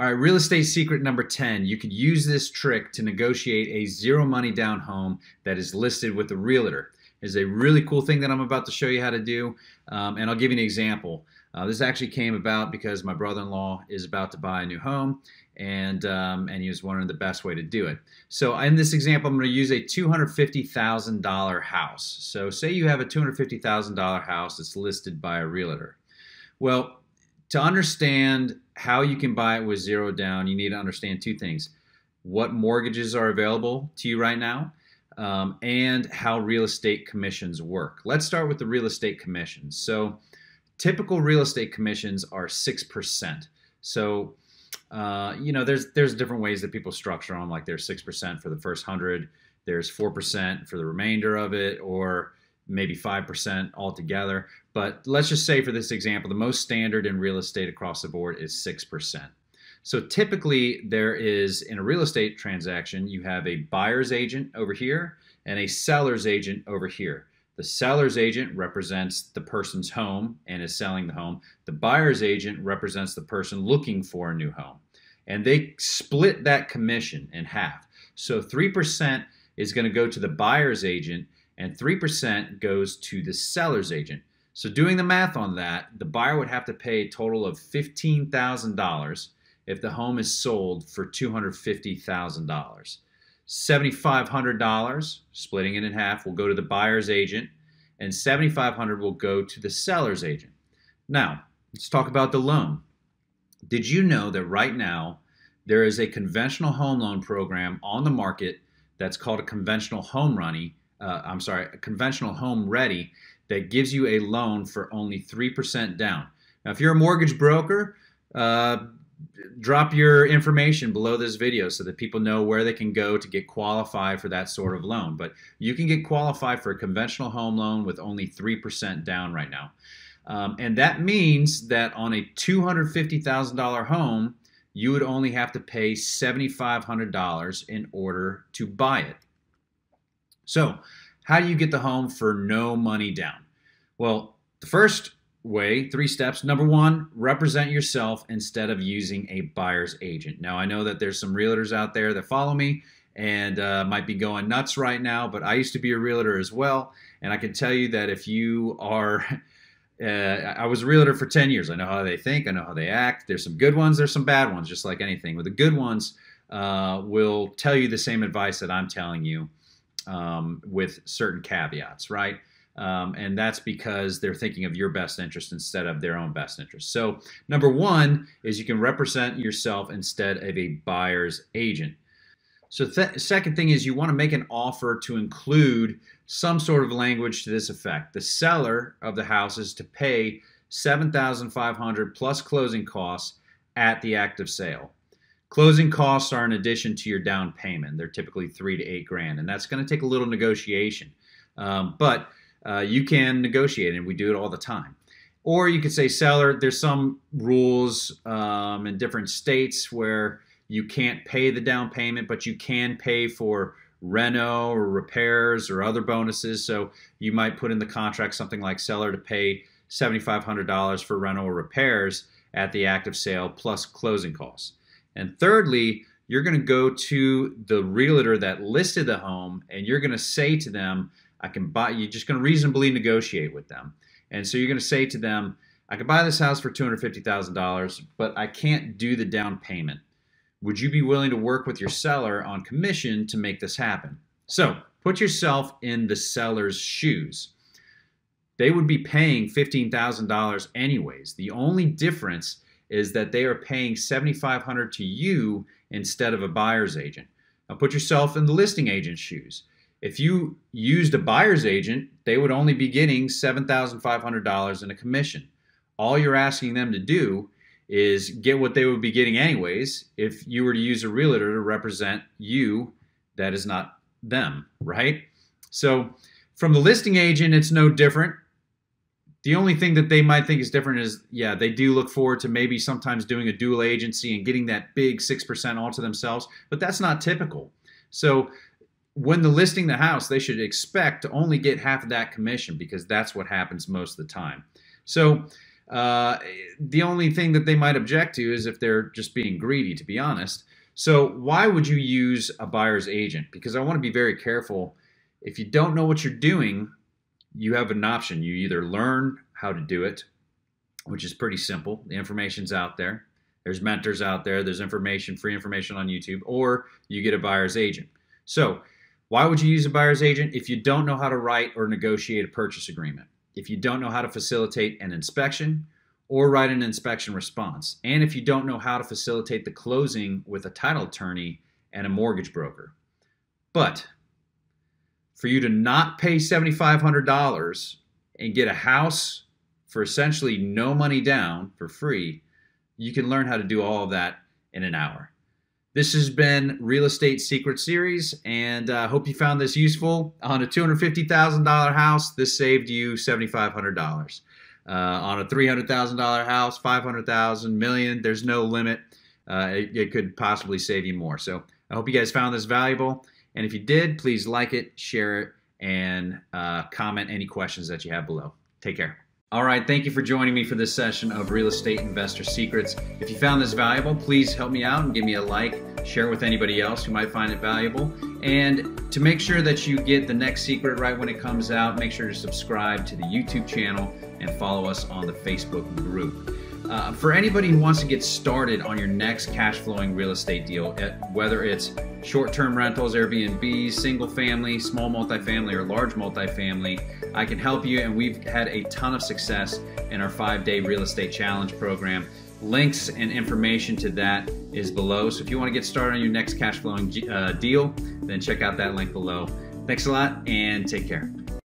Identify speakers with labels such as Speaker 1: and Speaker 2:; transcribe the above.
Speaker 1: All right, real estate secret number 10. You could use this trick to negotiate a zero money down home that is listed with the realtor. Is a really cool thing that I'm about to show you how to do, um, and I'll give you an example. Uh, this actually came about because my brother-in-law is about to buy a new home, and um, and he was wondering the best way to do it. So in this example, I'm going to use a $250,000 house. So say you have a $250,000 house that's listed by a realtor. Well, to understand how you can buy it with zero down, you need to understand two things what mortgages are available to you right now, um, and how real estate commissions work. Let's start with the real estate commissions. So, typical real estate commissions are 6%. So, uh, you know, there's there's different ways that people structure them. Like there's six percent for the first hundred, there's four percent for the remainder of it, or maybe 5% altogether. But let's just say for this example, the most standard in real estate across the board is 6%. So typically, there is in a real estate transaction, you have a buyer's agent over here and a seller's agent over here. The seller's agent represents the person's home and is selling the home. The buyer's agent represents the person looking for a new home. And they split that commission in half. So 3% is going to go to the buyer's agent and 3% goes to the seller's agent. So doing the math on that, the buyer would have to pay a total of $15,000 if the home is sold for $250,000. $7,500, splitting it in half, will go to the buyer's agent, and $7,500 will go to the seller's agent. Now, let's talk about the loan. Did you know that right now there is a conventional home loan program on the market that's called a conventional home runny uh, I'm sorry, a conventional home ready that gives you a loan for only 3% down. Now, if you're a mortgage broker, uh, drop your information below this video so that people know where they can go to get qualified for that sort of loan. But you can get qualified for a conventional home loan with only 3% down right now. Um, and that means that on a $250,000 home, you would only have to pay $7,500 in order to buy it. So, how do you get the home for no money down? Well, the first way, three steps. Number one, represent yourself instead of using a buyer's agent. Now, I know that there's some realtors out there that follow me and uh, might be going nuts right now, but I used to be a realtor as well. And I can tell you that if you are, uh, I was a realtor for 10 years. I know how they think, I know how they act. There's some good ones, there's some bad ones, just like anything. But the good ones uh, will tell you the same advice that I'm telling you um, with certain caveats, right? Um, and that's because they're thinking of your best interest instead of their own best interest. So, number one is you can represent yourself instead of a buyer's agent. So, th second thing is you want to make an offer to include some sort of language to this effect. The seller of the house is to pay 7,500 plus closing costs at the act of sale. Closing costs are in addition to your down payment. They're typically three to eight grand, and that's going to take a little negotiation. Um, but uh, you can negotiate, and we do it all the time. Or you could say seller. There's some rules um, in different states where you can't pay the down payment, but you can pay for reno or repairs or other bonuses. So you might put in the contract something like seller to pay $7,500 for reno or repairs at the act of sale plus closing costs. And thirdly, you're going to go to the realtor that listed the home and you're going to say to them, I can buy, you're just going to reasonably negotiate with them. And so you're going to say to them, I could buy this house for $250,000, but I can't do the down payment. Would you be willing to work with your seller on commission to make this happen? So put yourself in the seller's shoes. They would be paying $15,000 anyways. The only difference is that they are paying 7500 to you instead of a buyer's agent. Now put yourself in the listing agent's shoes. If you used a buyer's agent, they would only be getting $7,500 in a commission. All you're asking them to do is get what they would be getting anyways if you were to use a realtor to represent you that is not them, right? So from the listing agent, it's no different. The only thing that they might think is different is, yeah, they do look forward to maybe sometimes doing a dual agency and getting that big 6% all to themselves, but that's not typical. So when the listing the house, they should expect to only get half of that commission because that's what happens most of the time. So uh, the only thing that they might object to is if they're just being greedy, to be honest. So why would you use a buyer's agent? Because I want to be very careful. If you don't know what you're doing, you have an option. You either learn how to do it, which is pretty simple. The information's out there. There's mentors out there. There's information, free information on YouTube, or you get a buyer's agent. So, why would you use a buyer's agent if you don't know how to write or negotiate a purchase agreement? If you don't know how to facilitate an inspection or write an inspection response? And if you don't know how to facilitate the closing with a title attorney and a mortgage broker? But for you to not pay $7,500 and get a house for essentially no money down for free, you can learn how to do all of that in an hour. This has been Real Estate Secret Series, and I uh, hope you found this useful. On a $250,000 house, this saved you $7,500. Uh, on a $300,000 house, 500,000 million, million, there's no limit. Uh, it, it could possibly save you more. So I hope you guys found this valuable. And if you did, please like it, share it, and uh, comment any questions that you have below. Take care. All right, thank you for joining me for this session of Real Estate Investor Secrets. If you found this valuable, please help me out and give me a like, share with anybody else who might find it valuable. And to make sure that you get the next secret right when it comes out, make sure to subscribe to the YouTube channel and follow us on the Facebook group. Uh, for anybody who wants to get started on your next cash flowing real estate deal, eh, whether it's short term rentals, Airbnb, single family, small multifamily, or large multifamily, I can help you. And we've had a ton of success in our five day real estate challenge program. Links and information to that is below. So if you want to get started on your next cash flowing uh, deal, then check out that link below. Thanks a lot and take care.